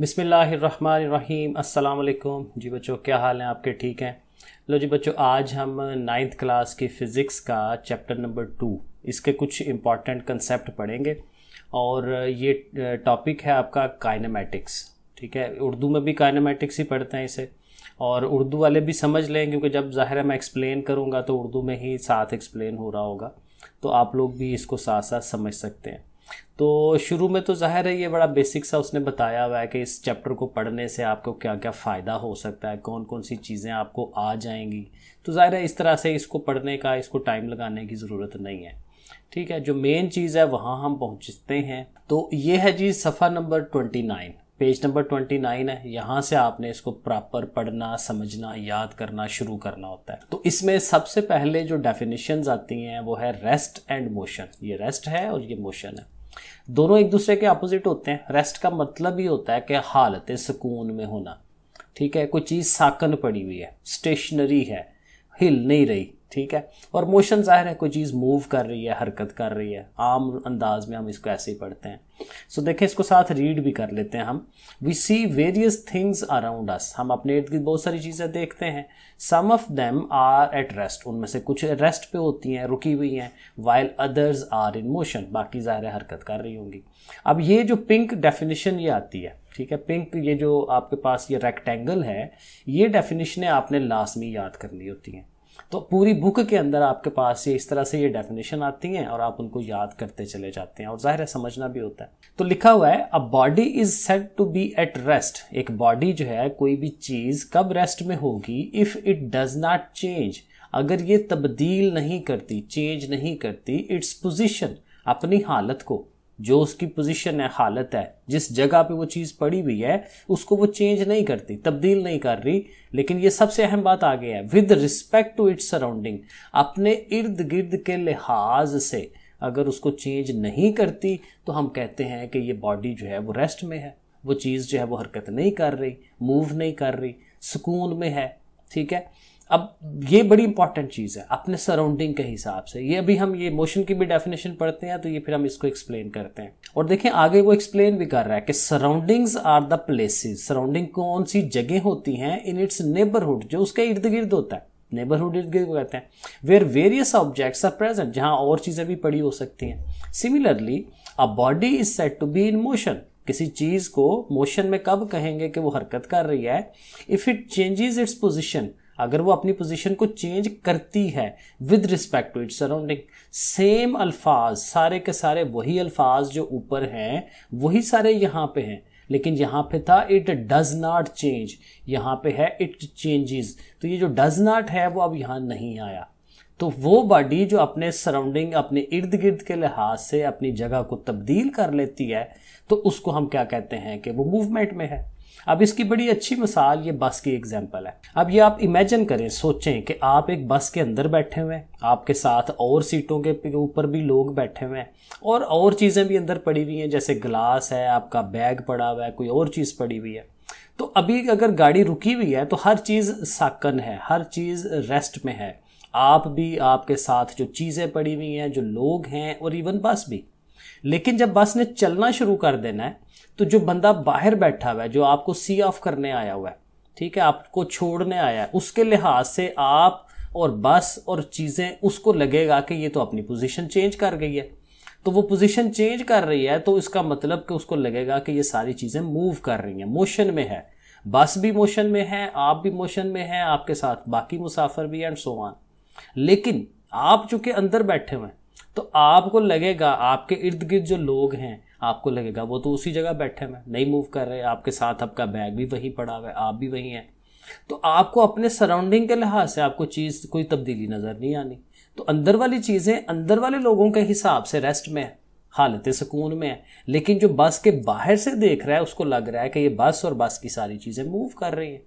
बिसमीम् अल्लाम जी बच्चों क्या हाल हैं आपके ठीक हैं लो जी बच्चों आज हम नाइन्थ क्लास की फ़िज़िक्स का चैप्टर नंबर टू इसके कुछ इम्पॉर्टेंट कंसेप्ट पढ़ेंगे और ये टॉपिक है आपका काइनेमेटिक्स ठीक है उर्दू में भी काइनेमेटिक्स ही पढ़ते हैं इसे और उर्दू वाले भी समझ लें क्योंकि जब ज़ाहिर है मैं एक्सप्लेन करूँगा तो उर्दू में ही साथ एक्सप्लेन हो रहा होगा तो आप लोग भी इसको साथ साथ समझ सकते हैं तो शुरू में तो जाहिर है ये बड़ा बेसिक सा उसने बताया हुआ है कि इस चैप्टर को पढ़ने से आपको क्या क्या फ़ायदा हो सकता है कौन कौन सी चीज़ें आपको आ जाएंगी तो जाहिर है इस तरह से इसको पढ़ने का इसको टाइम लगाने की ज़रूरत नहीं है ठीक है जो मेन चीज़ है वहाँ हम पहुँचते हैं तो ये है जी सफ़ा number twenty nine page number twenty nine है यहाँ से आपने इसको प्रॉपर पढ़ना समझना याद करना शुरू करना होता है तो इसमें सबसे पहले जो डेफिनेशंस आती हैं वो है रेस्ट एंड मोशन ये रेस्ट है और ये मोशन है दोनों एक दूसरे के अपोजिट होते हैं रेस्ट का मतलब ही होता है कि हालत सुकून में होना ठीक है कोई चीज़ साकन पड़ी हुई है स्टेशनरी है हिल नहीं रही ठीक है और मोशन ज़ाहिर है कोई चीज़ मूव कर रही है हरकत कर रही है आम अंदाज में हम इसको ऐसे ही पढ़ते हैं सो so, देखें इसको साथ रीड भी कर लेते हैं हम we see various things around us हम अपने इर्द गिर्द बहुत सारी चीज़ें देखते हैं some of them are at rest उनमें से कुछ रेस्ट पे होती हैं रुकी हुई हैं while others are in motion बाकी ज़ाहिर है हरकत कर रही होंगी अब ये जो पिंक डेफिनेशन ये आती है ठीक है पिंक ये जो आपके पास ये रेक्टेंगल है ये डेफिनेशनें आपने लास्ट में याद करनी होती हैं तो पूरी बुक के अंदर आपके पास ये इस तरह से ये डेफिनेशन आती हैं और आप उनको याद करते चले जाते हैं और जाहिर है समझना भी होता है तो लिखा हुआ है a body is said to be at rest एक बॉडी जो है कोई भी चीज़ कब रेस्ट में होगी if it does not change अगर ये तब्दील नहीं करती चेंज नहीं करती इट्स पोजिशन अपनी हालत को जो उसकी पोजीशन है हालत है जिस जगह पे वो चीज़ पड़ी हुई है उसको वो चेंज नहीं करती तब्दील नहीं कर रही लेकिन ये सबसे अहम बात आ गई है with respect to its surrounding अपने इर्द गिर्द के लिहाज से अगर उसको चेंज नहीं करती तो हम कहते हैं कि ये बॉडी जो है वो रेस्ट में है वो चीज़ जो है वो हरकत नहीं कर रही मूव नहीं कर रही सुकून में है ठीक है अब ये बड़ी इंपॉर्टेंट चीज़ है अपने सराउंडिंग के हिसाब से ये अभी हम ये मोशन की भी डेफिनेशन पढ़ते हैं तो ये फिर हम इसको एक्सप्लेन करते हैं और देखें आगे वो एक्सप्लेन भी कर रहा है कि surroundings are the places surrounding कौन सी जगह होती हैं इन इट्स नेबरहुड जो उसके इर्द गिर्द होता है नेबरहुड इर्द गिर्द कहते हैं where various objects are present जहां और चीज़ें भी पड़ी हो सकती हैं similarly a body is set to be in motion किसी चीज़ को मोशन में कब कहेंगे कि वो हरकत कर रही है if it changes its position अगर वो अपनी पोजीशन को चेंज करती है with respect to its surrounding same अल्फाज सारे के सारे वही अल्फाज जो ऊपर हैं वही सारे यहाँ पे हैं लेकिन यहाँ पे था इट डज नॉट चेंज यहाँ पे है इट चेंजेस तो ये जो डज नॉट है वो अब यहाँ नहीं आया तो वो बॉडी जो अपने सराउंडिंग अपने इर्द गिर्द के लिहाज से अपनी जगह को तब्दील कर लेती है तो उसको हम क्या कहते हैं कि वो मूवमेंट में है अब इसकी बड़ी अच्छी मिसाल ये बस की एग्जाम्पल है अब ये आप इमेजिन करें सोचें कि आप एक बस के अंदर बैठे हुए हैं आपके साथ और सीटों के ऊपर भी लोग बैठे हुए हैं और और चीज़ें भी अंदर पड़ी हुई हैं जैसे ग्लास है आपका बैग पड़ा हुआ है कोई और चीज़ पड़ी हुई है तो अभी अगर गाड़ी रुकी हुई है तो हर चीज़ साकन है हर चीज़ रेस्ट में है आप भी आपके साथ जो चीज़ें पड़ी हुई हैं जो लोग हैं और इवन बस भी लेकिन जब बस ने चलना शुरू कर देना है तो जो बंदा बाहर बैठा हुआ है जो आपको सी ऑफ करने आया हुआ है ठीक है आपको छोड़ने आया है उसके लिहाज से आप और बस और चीज़ें उसको लगेगा कि ये तो अपनी पोजीशन चेंज कर गई है तो वो पोजीशन चेंज कर रही है तो इसका मतलब कि उसको लगेगा कि ये सारी चीज़ें मूव कर रही हैं मोशन में है बस भी मोशन में है आप भी मोशन में हैं आपके साथ बाकी मुसाफिर भी एंड सो ऑन लेकिन आप चूंकि अंदर बैठे हुए हैं तो आपको लगेगा आपके इर्द गिर्द जो लोग हैं आपको लगेगा वो तो उसी जगह बैठे हैं नहीं मूव कर रहे आपके साथ आपका बैग भी वहीं पड़ा हुआ है आप भी वहीं हैं तो आपको अपने सराउंडिंग के लिहाज से आपको चीज़ कोई तब्दीली नज़र नहीं आनी तो अंदर वाली चीज़ें अंदर वाले लोगों के हिसाब से रेस्ट में है हालत सुकून में है लेकिन जो बस के बाहर से देख रहा है उसको लग रहा है कि ये बस और बस की सारी चीज़ें मूव कर रही हैं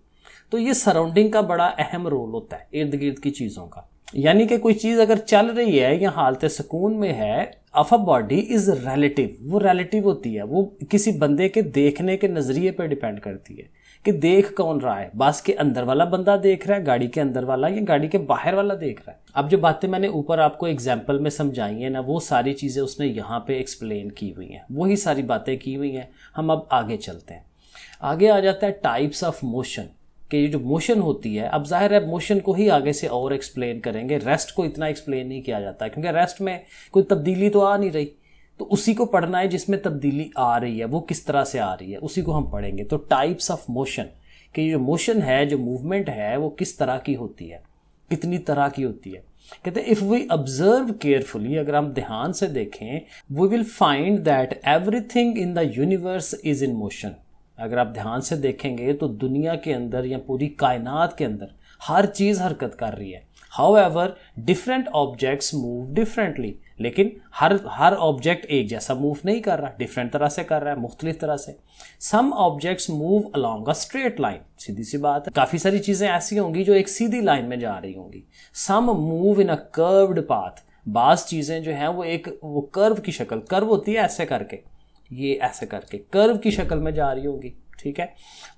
तो ये सराउंडिंग का बड़ा अहम रोल होता है इर्द गिर्द की चीज़ों का यानी कि कोई चीज़ अगर चल रही है या हालत सुकून में है of a body is relative वो रिलेटिव होती है वो किसी बंदे के देखने के नज़रिए पर डिपेंड करती है कि देख कौन रहा है बस के अंदर वाला बंदा देख रहा है गाड़ी के अंदर वाला या गाड़ी के बाहर वाला देख रहा है अब जो बातें मैंने ऊपर आपको एग्जाम्पल में समझाई हैं ना वो सारी चीज़ें उसने यहाँ पे एक्सप्लेन की हुई हैं वही सारी बातें की हुई हैं हम अब आगे चलते हैं आगे आ जाता है टाइप्स ऑफ मोशन कि ये जो मोशन होती है अब जाहिर है मोशन को ही आगे से और एक्सप्लेन करेंगे रेस्ट को इतना एक्सप्लेन नहीं किया जाता है क्योंकि रेस्ट में कोई तब्दीली तो आ नहीं रही तो उसी को पढ़ना है जिसमें तब्दीली आ रही है वो किस तरह से आ रही है उसी को हम पढ़ेंगे तो टाइप्स ऑफ मोशन कि जो मोशन है जो मूवमेंट है वो किस तरह की होती है कितनी तरह की होती है कहते हैं इफ़ वी ऑब्जर्व केयरफुली अगर हम ध्यान से देखें we will find that everything in the universe is in motion अगर आप ध्यान से देखेंगे तो दुनिया के अंदर या पूरी कायनात के अंदर हर चीज़ हरकत कर रही है however different objects move differently लेकिन हर हर ऑब्जेक्ट एक जैसा मूव नहीं कर रहा डिफरेंट तरह से कर रहा है मुख्तलिफ तरह से some objects move along a straight line सीधी सी बात है काफ़ी सारी चीज़ें ऐसी होंगी जो एक सीधी लाइन में जा रही होंगी some move in a curved path बाज़ चीज़ें जो हैं वो एक वो कर्व की शक्ल कर्व होती है ऐसे करके ये ऐसे करके कर्व की शक्ल में जा रही होगी ठीक है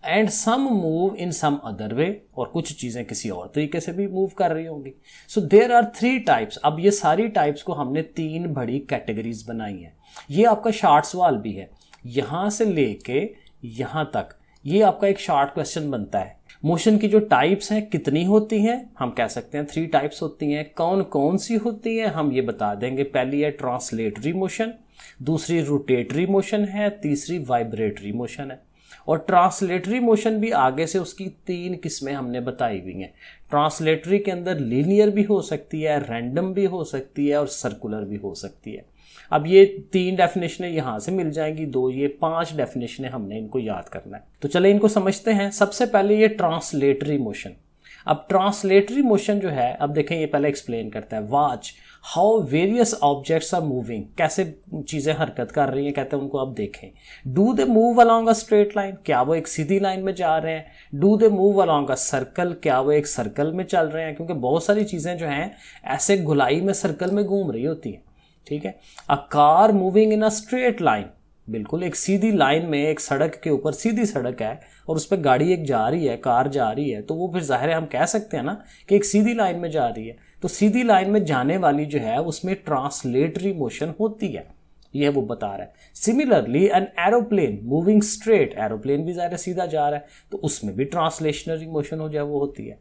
and some move in some other way और कुछ चीज़ें किसी और तरीके से भी मूव कर रही होंगी so there are three types अब ये सारी टाइप्स को हमने तीन बड़ी कैटेगरीज बनाई हैं ये आपका शार्ट सवाल भी है यहां से लेके यहां तक ये आपका एक शार्ट क्वेश्चन बनता है मोशन की जो टाइप्स हैं कितनी होती हैं हम कह सकते हैं थ्री टाइप्स होती हैं कौन कौन सी होती हैं हम ये बता देंगे पहली है ट्रांसलेटरी मोशन दूसरी रोटेटरी मोशन है तीसरी वाइब्रेटरी मोशन है और ट्रांसलेटरी मोशन भी आगे से उसकी तीन किस्में हमने बताई हुई हैं ट्रांसलेटरी के अंदर लीनियर भी हो सकती है रैंडम भी हो सकती है और सर्कुलर भी हो सकती है अब ये तीन डेफिनेशनें यहाँ से मिल जाएंगी दो ये पांच डेफिनेशनें हमने इनको याद करना है तो चले इनको समझते हैं सबसे पहले ये ट्रांसलेटरी मोशन अब ट्रांसलेटरी मोशन जो है अब देखें ये पहले एक्सप्लेन करता है watch how various objects are moving कैसे चीज़ें हरकत कर रही हैं कहते हैं उनको आप देखें do they move along a straight line क्या वो एक सीधी लाइन में जा रहे हैं do they move along a circle क्या वो एक सर्कल में चल रहे हैं क्योंकि बहुत सारी चीज़ें जो हैं ऐसे घुलाई में सर्कल में घूम रही होती हैं ठीक है a car moving in a straight line बिल्कुल एक सीधी लाइन में एक सड़क के ऊपर सीधी सड़क है और उस पर गाड़ी एक जा रही है कार जा रही है तो वो फिर ज़ाहिर है हम कह सकते हैं ना कि एक सीधी लाइन में जा रही है तो सीधी लाइन में जाने वाली जो है उसमें ट्रांसलेटरी मोशन होती है यह वो बता रहा है similarly an aeroplane moving straight aeroplane भी ज़ाहिर सीधा जा रहा है तो उसमें भी ट्रांसलेशनरी मोशन हो जाए वो होती है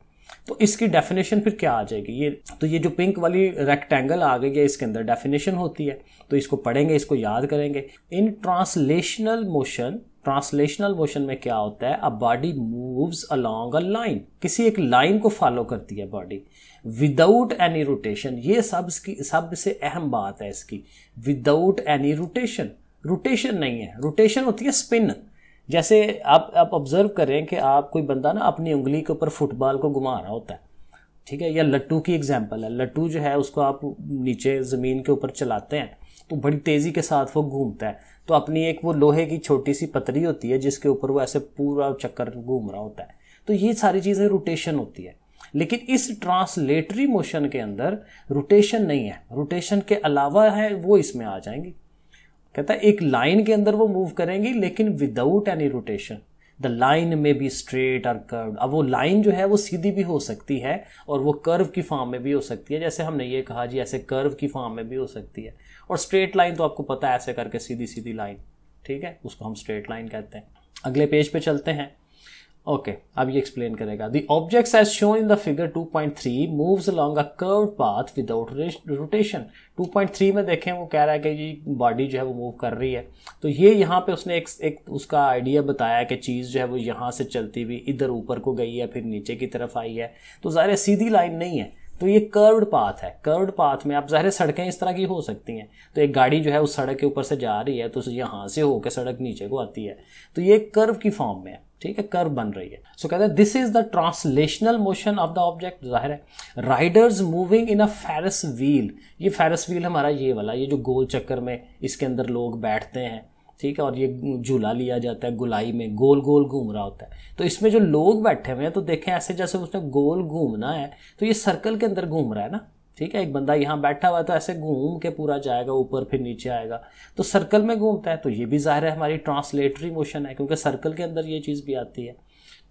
तो इसकी डेफिनेशन फिर क्या आ जाएगी ये तो ये जो पिंक वाली रेक्टेंगल आ गई है इसके अंदर डेफिनेशन होती है तो इसको पढ़ेंगे इसको याद करेंगे in translational motion translational motion में क्या होता है a body moves along a line किसी एक लाइन को फॉलो करती है बॉडी विदाउट एनी रोटेशन ये सब की सबसे अहम बात है इसकी विदाउट एनी रोटेशन रोटेशन नहीं है रोटेशन होती है स्पिन जैसे आप आप ऑब्जर्व करें कि आप कोई बंदा ना अपनी उंगली के ऊपर फुटबॉल को घुमा रहा होता है ठीक है या लट्टू की एग्जाम्पल है लट्टू जो है उसको आप नीचे ज़मीन के ऊपर चलाते हैं तो बड़ी तेज़ी के साथ वो घूमता है तो अपनी एक वो लोहे की छोटी सी पतरी होती है जिसके ऊपर वो ऐसे पूरा चक्कर घूम रहा होता है तो ये सारी चीज़ें रोटेशन होती है लेकिन इस ट्रांसलेटरी मोशन के अंदर रोटेशन नहीं है रोटेशन के अलावा है वो इसमें आ जाएंगी कहता है एक लाइन के अंदर वो मूव करेंगी लेकिन without any rotation the line में बी स्ट्रेट और कर्व अब वो लाइन जो है वो सीधी भी हो सकती है और वो कर्व की फॉर्म में भी हो सकती है जैसे हमने ये कहा जी ऐसे कर्व की फॉर्म में भी हो सकती है और स्ट्रेट लाइन तो आपको पता है ऐसे करके सीधी सीधी लाइन ठीक है उसको हम स्ट्रेट लाइन कहते हैं अगले पेज पे चलते हैं ओके अब ये एक्सप्लेन करेगा the objects as shown in the figure 2.3 moves along a curved path without rotation 2.3 में देखें वो कह रहा है कि जी बॉडी जो है वो मूव कर रही है तो ये यहाँ पे उसने एक, एक उसका आइडिया बताया कि चीज़ जो है वो यहाँ से चलती हुई इधर ऊपर को गई है फिर नीचे की तरफ आई है तो ज़ाहिर सीधी लाइन नहीं है तो ये कर्व्ड पाथ है कर्व्ड पाथ में आप ज़ाहिर सड़कें इस तरह की हो सकती हैं तो एक गाड़ी जो है उस सड़क के ऊपर से जा रही है तो यहाँ से होकर सड़क नीचे को आती है तो ये कर्व की फॉर्म में है ठीक है कर्व बन रही है सो so, कहते हैं this is the translational motion of the object जाहिर है riders moving in a ferris wheel ये फेरस व्हील हमारा ये वाला ये जो गोल चक्कर में इसके अंदर लोग बैठते हैं ठीक है और ये झूला लिया जाता है गुलाई में गोल गोल घूम रहा होता है तो इसमें जो लोग बैठे हुए हैं तो देखें ऐसे जैसे उसने गोल घूमना है तो ये सर्कल के अंदर घूम रहा है ना ठीक है एक बंदा यहाँ बैठा हुआ तो ऐसे घूम के पूरा जाएगा ऊपर फिर नीचे आएगा तो सर्कल में घूमता है तो ये भी जाहिर है हमारी ट्रांसलेटरी मोशन है क्योंकि सर्कल के अंदर ये चीज़ भी आती है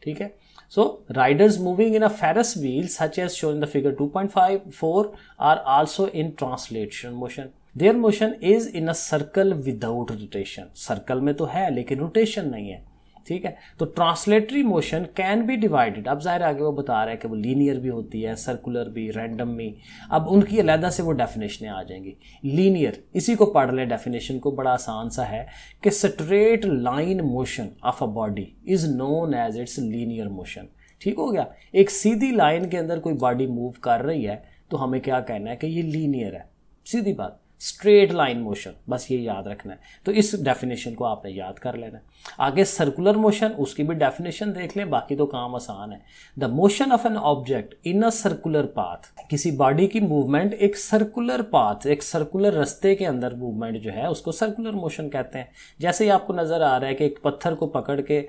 ठीक है so riders moving in a ferris wheel such as shown in the figure two point five four are also in translation motion there motion is in a circle without rotation circle में तो है लेकिन rotation नहीं है ठीक है तो translatory motion can be divided अब जाहिर आगे वो बता रहा है कि वो लीनियर भी होती है सर्कुलर भी रैंडम भी अब उनकी अलहदा से वो डेफिनेशनें आ जाएंगी लीनियर इसी को पढ़ लें डेफिनेशन को बड़ा आसान सा है कि straight line motion of a body is known as its linear motion ठीक हो गया एक सीधी लाइन के अंदर कोई बॉडी मूव कर रही है तो हमें क्या कहना है कि ये लीनियर है सीधी बात स्ट्रेट लाइन मोशन बस ये याद रखना है तो इस डेफिनेशन को आपने याद कर लेना आगे सर्कुलर मोशन उसकी भी डेफिनेशन देख लें बाकी तो काम आसान है the motion of an object in a circular path किसी बॉडी की मूवमेंट एक सर्कुलर पाथ एक सर्कुलर रस्ते के अंदर मूवमेंट जो है उसको सर्कुलर मोशन कहते हैं जैसे ही आपको नज़र आ रहा है कि एक पत्थर को पकड़ के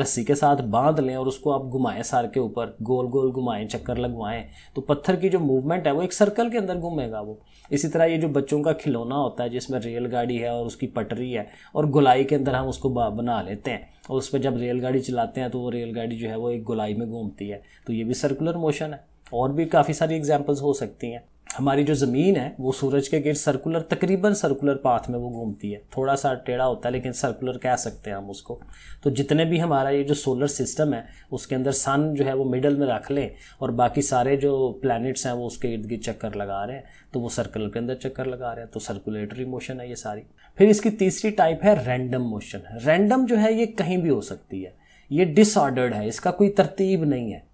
रस्सी के साथ बांध लें और उसको आप घुमाएं सार के ऊपर गोल गोल घुमाएं चक्कर लगवाएं तो पत्थर की जो मूवमेंट है वो एक सर्कल के अंदर घूमेगा वो इसी तरह ये जो बच्चों का खिलौना होता है जिसमें रेलगाड़ी है और उसकी पटरी है और गुलाई के अंदर हम उसको बना लेते हैं और उस पर जब रेलगाड़ी चलाते हैं तो वो रेलगाड़ी जो है वो एक गुलाई में घूमती है तो ये भी सर्कुलर मोशन है और भी काफ़ी सारी एग्जाम्पल्स हो सकती हैं हमारी जो ज़मीन है वो सूरज के गिर सर्कुलर तकरीबन सर्कुलर पाथ में वो घूमती है थोड़ा सा टेढ़ा होता है लेकिन सर्कुलर कह सकते हैं हम उसको तो जितने भी हमारा ये जो सोलर सिस्टम है उसके अंदर सन जो है वो मिडल में रख लें और बाकी सारे जो प्लैनेट्स हैं वो उसके इर्द गिर्द चक्कर लगा रहे हैं तो वो सर्कल के अंदर चक्कर लगा रहे हैं तो सर्कुलेटरी मोशन है ये सारी फिर इसकी तीसरी टाइप है रैंडम मोशन रैंडम जो है ये कहीं भी हो सकती है ये डिसऑर्डर्ड है इसका कोई तरतीब नहीं है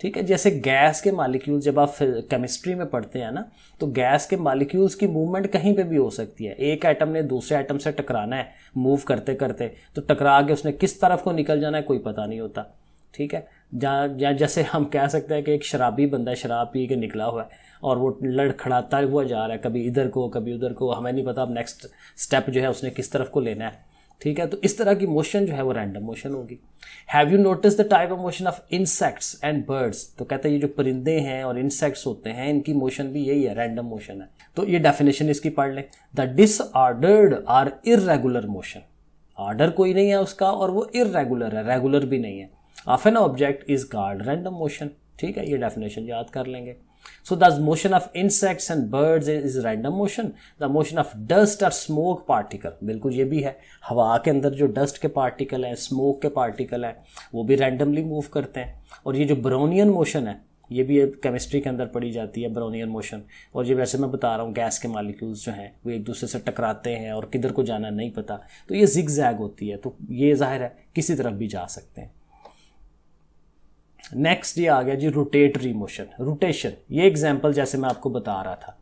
ठीक है जैसे गैस के मालिक्यूल जब आप केमिस्ट्री में पढ़ते हैं ना तो गैस के मालिक्यूल्स की मूवमेंट कहीं पे भी हो सकती है एक आइटम ने दूसरे आइटम से टकराना है मूव करते करते तो टकरा के उसने किस तरफ को निकल जाना है कोई पता नहीं होता ठीक है जहाँ जैसे हम कह सकते हैं कि एक शराबी बंदा शराब पी के निकला हुआ है और वो लड़खड़ाता हुआ जा रहा है कभी इधर को कभी उधर को हमें नहीं पता अब नेक्स्ट स्टेप जो है उसने किस तरफ को लेना है ठीक है तो इस तरह की मोशन जो है वो रैंडम मोशन होगी have you notice the type of motion of insects and birds तो कहते हैं ये जो परिंदे हैं और इंसेक्ट्स होते हैं इनकी मोशन भी यही है रैंडम मोशन है तो ये डेफिनेशन इसकी पढ़ लें the disordered or irregular motion order कोई नहीं है उसका और वो इरेगुलर है रेगुलर भी नहीं है of an object is called random motion ठीक है ये डेफिनेशन याद कर लेंगे So the motion of insects and birds is random motion. The motion of dust or smoke particle बिल्कुल ये भी है हवा के अंदर जो dust के particle हैं smoke के particle हैं वो भी randomly move करते हैं और ये जो brownian motion है ये भी केमिस्ट्री के अंदर पढ़ी जाती है ब्रोनियन मोशन और ये वैसे मैं बता रहा हूँ गैस के मालिक्यूल्स जो हैं वो एक दूसरे से टकराते हैं और किधर को जाना नहीं पता तो ये जिग जैग होती है तो ये जाहिर है किसी तरफ भी जा सकते हैं नेक्स्ट ये आ गया जी रोटेटरी मोशन रोटेशन ये एग्जाम्पल जैसे मैं आपको बता रहा था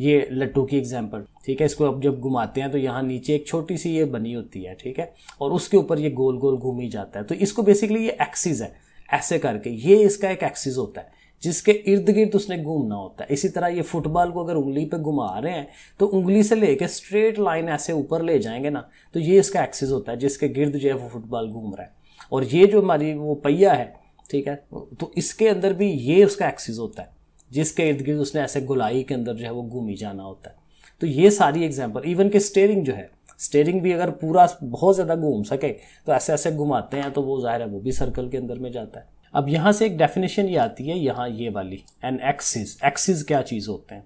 ये लट्टू की एग्जाम्पल ठीक है इसको अब जब घुमाते हैं तो यहाँ नीचे एक छोटी सी ये बनी होती है ठीक है और उसके ऊपर ये गोल गोल घूम ही जाता है तो इसको बेसिकली ये एक्सिस है ऐसे करके ये इसका एक एक्सिस होता है जिसके इर्द गिर्द उसने घूमना होता है इसी तरह ये फुटबॉल को अगर उंगली पे घुमा रहे हैं तो उंगली से लेके स्ट्रेट लाइन ऐसे ऊपर ले जाएंगे ना तो ये इसका एक्सिस होता है जिसके गिर्द जो है वो फुटबॉल घूम रहा है और ये जो हमारी वो पहिया है ठीक है तो इसके अंदर भी ये उसका एक्सिस होता है जिसके इर्द गिर्द उसने ऐसे गुलाई के अंदर जो है वो घूम ही जाना होता है तो ये सारी एग्जाम्पल इवन के स्टेयरिंग जो है स्टेयरिंग भी अगर पूरा बहुत ज़्यादा घूम सके तो ऐसे ऐसे घुमाते हैं तो वो ज़ाहिर है वो भी सर्कल के अंदर में जाता है अब यहाँ से एक डेफिनेशन ये आती है यहाँ ये वाली एन एक्सिस एक्सिस क्या चीज़ होते हैं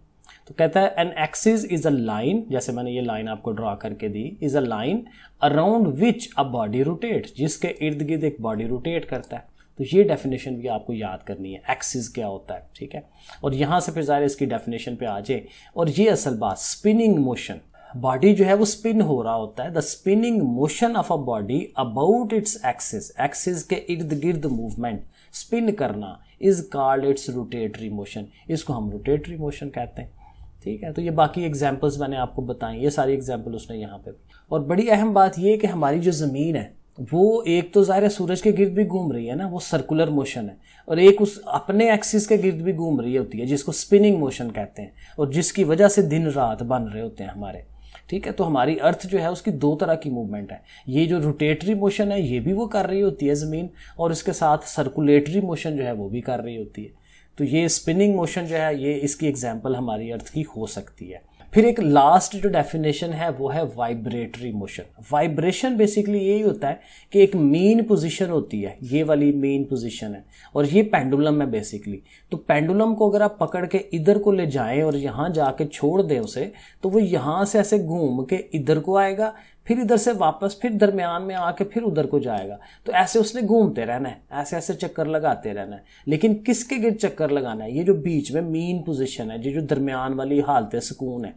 तो कहता है an axis is a line जैसे मैंने ये लाइन आपको ड्रॉ करके दी is a line around which a body rotate जिसके इर्द गिर्द एक बॉडी रोटेट करता है तो ये डेफिनेशन भी आपको याद करनी है एक्सिस क्या होता है ठीक है और यहाँ से फिर ज़ाहिर इसकी डेफिनेशन पे आ जाए और ये असल बात स्पिनिंग मोशन बॉडी जो है वो स्पिन हो रहा होता है the spinning motion of a body about its axis axis के इर्द गिर्द मूवमेंट स्पिन करना is called its rotatory motion इसको हम रोटेटरी मोशन कहते हैं ठीक है तो ये बाकी एग्जाम्पल्स मैंने आपको बताएं ये सारी एग्जाम्पल उसने यहाँ पे और बड़ी अहम बात ये कि हमारी जो ज़मीन है वो एक तो ज़ाहिर है सूरज के गिर्द भी घूम रही है ना वो सर्कुलर मोशन है और एक उस अपने एक्सिस के गिर्द भी घूम रही होती है जिसको स्पिनिंग मोशन कहते हैं और जिसकी वजह से दिन रात बन रहे होते हैं हमारे ठीक है तो हमारी अर्थ जो है उसकी दो तरह की मूवमेंट है ये जो रोटेटरी मोशन है ये भी वो कर रही होती है ज़मीन और इसके साथ सर्कुलेटरी मोशन जो है वो भी कर रही होती है तो ये स्पिनिंग मोशन जो है ये इसकी एग्जाम्पल हमारी अर्थ की हो सकती है फिर एक लास्ट जो डेफिनेशन है वो है वाइब्रेटरी मोशन वाइब्रेशन बेसिकली यही होता है कि एक मेन पोजीशन होती है ये वाली मेन पोजीशन है और ये पेंडुलम है बेसिकली तो पेंडुलम को अगर आप पकड़ के इधर को ले जाएं और यहाँ जाके छोड़ दें उसे तो वो यहाँ से ऐसे घूम के इधर को आएगा फिर इधर से वापस फिर दरमियान में आके फिर उधर को जाएगा तो ऐसे उसने घूमते रहना है ऐसे ऐसे चक्कर लगाते रहना है लेकिन किसके गिर चक्कर लगाना है ये जो बीच में मीन पोजिशन है ये जो दरमियान वाली हालत है सुकून है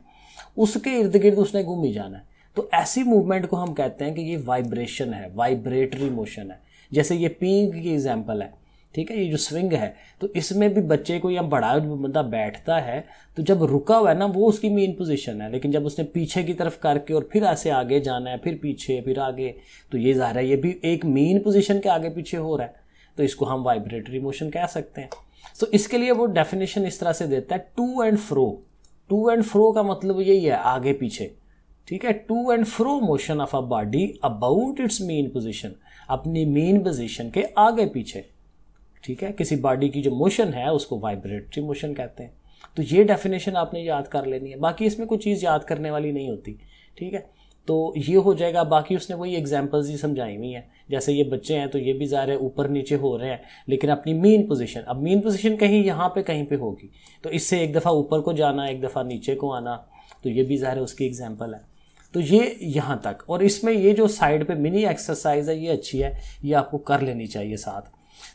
उसके इर्द गिर्द उसने घूम ही जाना है तो ऐसी मूवमेंट को हम कहते हैं कि ये वाइब्रेशन है वाइब्रेटरी मोशन है जैसे ये पिंक की एग्जाम्पल है ठीक है ये जो स्विंग है तो इसमें भी बच्चे को या बड़ा बंदा बैठता है तो जब रुका हुआ है ना वो उसकी मेन पोजीशन है लेकिन जब उसने पीछे की तरफ करके और फिर ऐसे आगे जाना है फिर पीछे फिर आगे तो ये ज़ाहिर है ये भी एक मेन पोजीशन के आगे पीछे हो रहा है तो इसको हम वाइब्रेटरी मोशन कह सकते हैं सो so, इसके लिए वो डेफिनेशन इस तरह से देता है to and fro to and fro का मतलब यही है आगे पीछे ठीक है to and fro motion of a body about its mean position अपनी मेन पोजिशन के आगे पीछे ठीक है किसी बॉडी की जो मोशन है उसको वाइब्रेटरी मोशन कहते हैं तो ये डेफिनेशन आपने याद कर लेनी है बाकी इसमें कोई चीज़ याद करने वाली नहीं होती ठीक है तो ये हो जाएगा बाकी उसने वही एग्जाम्पल्स ही समझाई हुई हैं जैसे ये बच्चे हैं तो ये भी ज़ाहिर है ऊपर नीचे हो रहे हैं लेकिन अपनी मेन पोजीशन अब मेन पोजीशन कहीं यहाँ पे कहीं पे होगी तो इससे एक दफ़ा ऊपर को जाना एक दफ़ा नीचे को आना तो ये भी ज़ाहिर है उसकी एग्जाम्पल है तो ये यहाँ तक और इसमें ये जो साइड पर मिनी एक्सरसाइज है ये अच्छी है ये आपको कर लेनी चाहिए साथ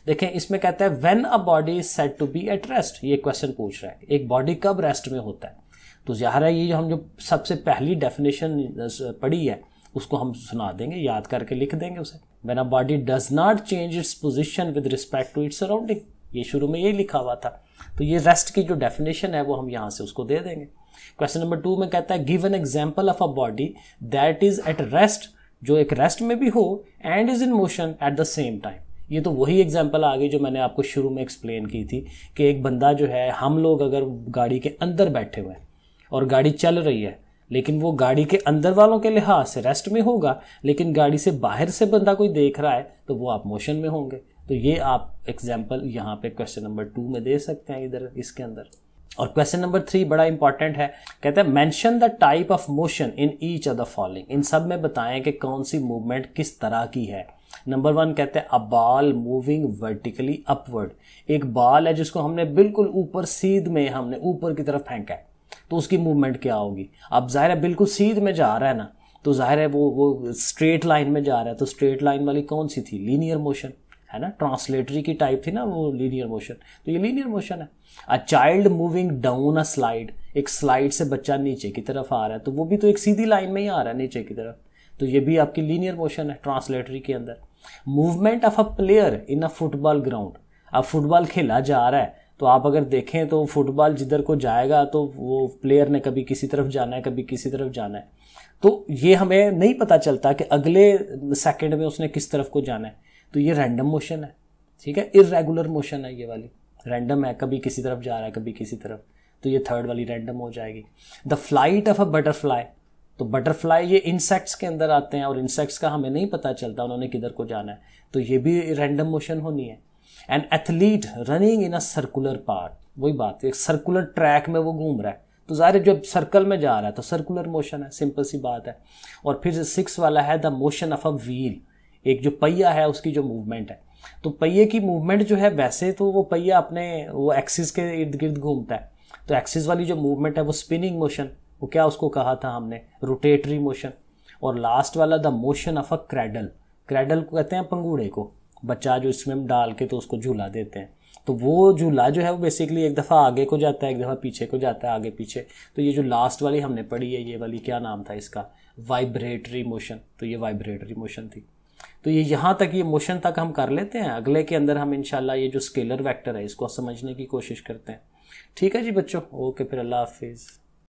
देखें इसमें कहता है when a body is set to be at rest ये क्वेश्चन पूछ रहा है एक बॉडी कब रेस्ट में होता है तो ज़ाहिर है ये जो हम जो सबसे पहली डेफिनेशन पढ़ी है उसको हम सुना देंगे याद करके लिख देंगे उसे when a body does not change its position with respect to its surrounding ये शुरू में यही लिखा हुआ था तो ये रेस्ट की जो डेफिनेशन है वो हम यहाँ से उसको दे देंगे क्वेश्चन नंबर टू में कहता है give an example of a body that is at rest जो एक रेस्ट में भी हो and is in motion at the same time ये तो वही एग्जांपल आ गई जो मैंने आपको शुरू में एक्सप्लेन की थी कि एक बंदा जो है हम लोग अगर गाड़ी के अंदर बैठे हुए हैं और गाड़ी चल रही है लेकिन वो गाड़ी के अंदर वालों के लिहाज से रेस्ट में होगा लेकिन गाड़ी से बाहर से बंदा कोई देख रहा है तो वो आप मोशन में होंगे तो ये आप एग्जाम्पल यहाँ पे क्वेश्चन नंबर टू में दे सकते हैं इधर इसके अंदर और क्वेश्चन नंबर थ्री बड़ा इंपॉर्टेंट है कहते हैं mention the type of motion in each of the following इन सब में बताएं कि कौन सी मूवमेंट किस तरह की है नंबर वन कहते हैं अ बाल मूविंग वर्टिकली अपवर्ड एक बाल है जिसको हमने बिल्कुल ऊपर सीध में हमने ऊपर की तरफ फेंका है तो उसकी मूवमेंट क्या होगी अब जाहिर है बिल्कुल सीध में जा रहा है ना तो जाहिर है वो वो स्ट्रेट लाइन में जा रहा है तो स्ट्रेट लाइन वाली कौन सी थी लीनियर मोशन है ना ट्रांसलेटरी की टाइप थी ना वो लीनियर मोशन तो ये लीनियर मोशन है a child moving down a slide एक स्लाइड से बच्चा नीचे की तरफ आ रहा है तो वो भी तो एक सीधी लाइन में ही आ रहा है नीचे की तरफ तो ये भी आपकी लीनियर मोशन है ट्रांसलेटरी के अंदर movement of a player in a football ground अब फुटबॉल खेला जा रहा है तो आप अगर देखें तो फुटबॉल जिधर को जाएगा तो वो प्लेयर ने कभी किसी तरफ जाना है कभी किसी तरफ जाना है तो ये हमें नहीं पता चलता कि अगले सेकंड में उसने किस तरफ को जाना है तो ये रैंडम मोशन है ठीक है इरेगुलर मोशन है ये वाली रैंडम है कभी किसी तरफ जा रहा है कभी किसी तरफ तो ये थर्ड वाली रैंडम हो जाएगी the flight of a butterfly तो बटरफ्लाई ये इंसेक्ट्स के अंदर आते हैं और इंसेक्ट्स का हमें नहीं पता चलता उन्होंने किधर को जाना है तो ये भी रैंडम मोशन होनी है and athlete running in a circular path वही बात है सर्कुलर ट्रैक में वो घूम रहा है तो ज़ाहिर जब सर्कल में जा रहा है तो सर्कुलर मोशन है सिंपल सी बात है और फिर सिक्स वाला है the motion of a wheel एक जो पहिया है उसकी जो मूवमेंट है तो पहिए की मूवमेंट जो है वैसे तो वो पहिया अपने वो एक्सिस के इर्द गिर्द घूमता है तो एक्सिस वाली जो मूवमेंट है वो स्पिनिंग मोशन वो क्या उसको कहा था हमने रोटेटरी मोशन और लास्ट वाला the motion of a cradle cradle को कहते हैं पंगूड़े को बच्चा जो इसमें डाल के तो उसको झूला देते हैं तो वो झूला जो है वो बेसिकली एक दफ़ा आगे को जाता है एक दफ़ा पीछे को जाता है आगे पीछे तो ये जो लास्ट वाली हमने पढ़ी है ये वाली क्या नाम था इसका वाइब्रेटरी मोशन तो ये वाइब्रेटरी मोशन थी तो ये यहाँ तक ये मोशन तक हम कर लेते हैं अगले के अंदर हम इनशाला ये जो स्केलर वैक्टर है इसको समझने की कोशिश करते हैं ठीक है जी बच्चों ओके फिर अल्लाह हाफिज़